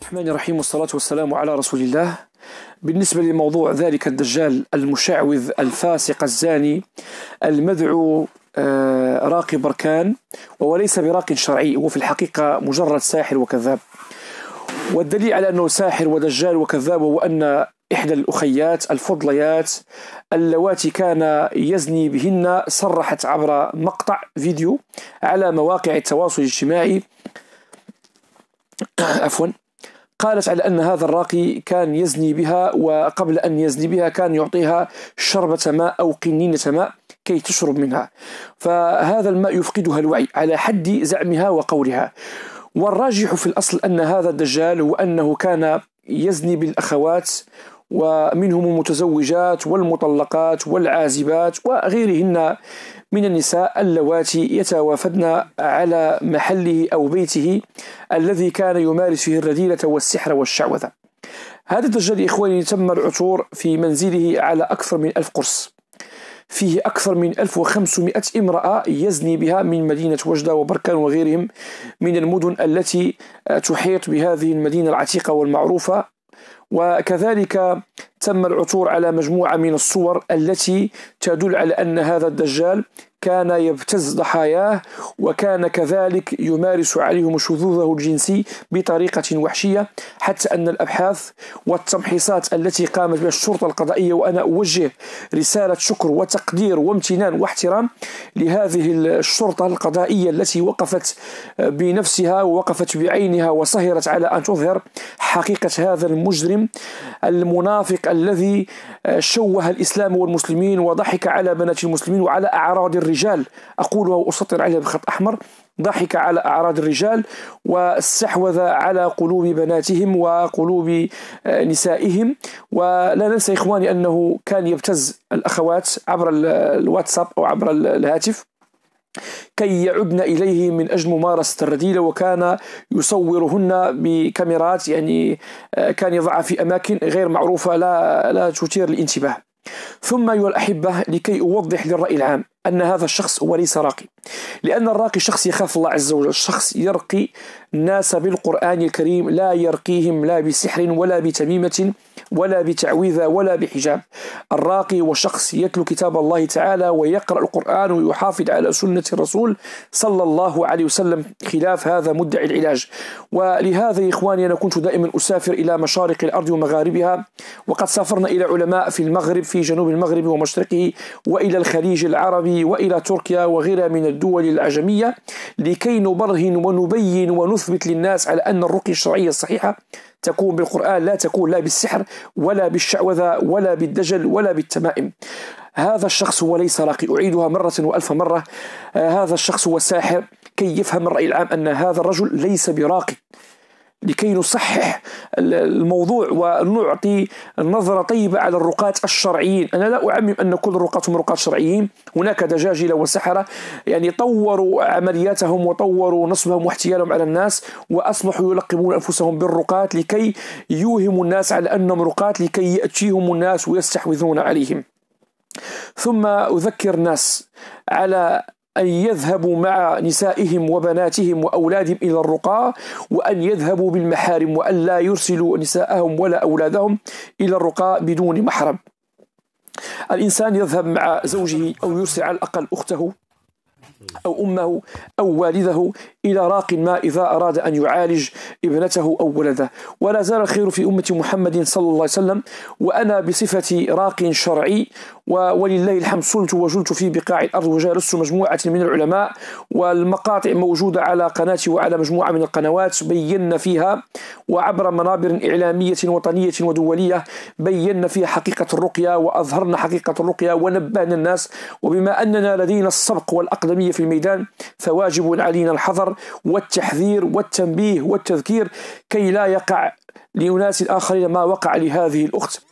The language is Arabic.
الرحمن الرحيم والصلاة والسلام على رسول الله بالنسبة لموضوع ذلك الدجال المشعوذ الفاسق الزاني المدعو آه، راقي بركان وهو ليس براق شرعي هو في الحقيقة مجرد ساحر وكذاب والدليل على أنه ساحر ودجال وكذاب هو أن إحدى الأخيات الفضليات اللواتي كان يزني بهن صرحت عبر مقطع فيديو على مواقع التواصل الاجتماعي عفوا قالت على أن هذا الراقي كان يزني بها وقبل أن يزني بها كان يعطيها شربة ماء أو قنينة ماء كي تشرب منها فهذا الماء يفقدها الوعي على حد زعمها وقولها والراجح في الأصل أن هذا الدجال هو أنه كان يزني بالأخوات ومنهم المتزوجات والمطلقات والعازبات وغيرهن من النساء اللواتي يتوافدن على محله أو بيته الذي كان يمارس فيه الرذيلة والسحر والشعوذة هذا الدجال إخواني تم العثور في منزله على أكثر من ألف قرص فيه أكثر من 1500 امرأة يزني بها من مدينة وجدة وبركان وغيرهم من المدن التي تحيط بهذه المدينة العتيقة والمعروفة وكذلك تم العثور على مجموعة من الصور التي تدل على أن هذا الدجال كان يبتز ضحاياه وكان كذلك يمارس عليهم شذوذه الجنسي بطريقة وحشية حتى أن الأبحاث والتمحيصات التي قامت بها الشرطة القضائية وأنا أوجه رسالة شكر وتقدير وامتنان واحترام لهذه الشرطة القضائية التي وقفت بنفسها ووقفت بعينها وسهرت على أن تظهر حقيقة هذا المجرم المنافق الذي آه، شوه الإسلام والمسلمين وضحك على بنات المسلمين وعلى أعراض الرجال أقولها وأسطر عليها بخط أحمر ضحك على أعراض الرجال واستحوذ على قلوب بناتهم وقلوب آه، نسائهم ولا ننسى إخواني أنه كان يبتز الأخوات عبر الواتساب أو عبر الهاتف كي يعدن إليه من أجل ممارسة الرذيلة وكان يصورهن بكاميرات يعني آه، كان يضعها في أماكن غير معروفة لا, لا تثير الانتباه ثم أيها الأحبة لكي أوضح للرأي العام أن هذا الشخص هو ليس راقي لأن الراقي شخص يخاف الله عز وجل شخص يرقي الناس بالقرآن الكريم لا يرقيهم لا بسحر ولا بتميمة ولا بتعويذة ولا بحجاب الراقي هو شخص يتلو كتاب الله تعالى ويقرأ القرآن ويحافظ على سنة الرسول صلى الله عليه وسلم خلاف هذا مدعي العلاج ولهذا يا إخواني أنا كنت دائما أسافر إلى مشارق الأرض ومغاربها وقد سافرنا إلى علماء في المغرب في جنوب المغرب ومشرقه وإلى الخليج العربي العربي وإلى تركيا وغيرها من الدول الأعجمية لكي نبرهن ونبين ونثبت للناس على أن الرقية الشرعية الصحيحة تكون بالقرآن لا تكون لا بالسحر ولا بالشعوذة ولا بالدجل ولا بالتمائم هذا الشخص هو ليس راقي أعيدها مرة وألف مرة آه، هذا الشخص هو ساحر كي يفهم الرأي العام أن هذا الرجل ليس براقي لكي نصحح الموضوع ونعطي نظرة طيبة على الرقاة الشرعيين أنا لا أعمم أن كل الرقاة هم رقاة شرعيين هناك دجاجلة وسحرة يعني طوروا عملياتهم وطوروا نصبهم واحتيالهم على الناس وأصبحوا يلقبون أنفسهم بالرقاة لكي يوهموا الناس على أنهم رقاة لكي يأتيهم الناس ويستحوذون عليهم ثم أذكر الناس على أن يذهبوا مع نسائهم وبناتهم وأولادهم إلى الرقاة وأن يذهبوا بالمحارم وأن لا يرسلوا نساءهم ولا أولادهم إلى الرقاة بدون محرم الإنسان يذهب مع زوجه أو يرسل على الأقل أخته أو أمه أو والده إلى راق ما إذا أراد أن يعالج ابنته أو ولده ولا زال الخير في أمة محمد صلى الله عليه وسلم وأنا بصفة راق شرعي ولله الحمد صلت وجلت في بقاع الأرض وجالست مجموعة من العلماء والمقاطع موجودة على قناتي وعلى مجموعة من القنوات بينا فيها وعبر منابر إعلامية وطنية ودولية بينا فيها حقيقة الرقية وأظهرنا حقيقة الرقية ونبهنا الناس وبما أننا لدينا السبق والأقدمية العملية في الميدان فواجب علينا الحذر والتحذير والتنبيه والتذكير كي لا يقع لأناس آخرين ما وقع لهذه الأخت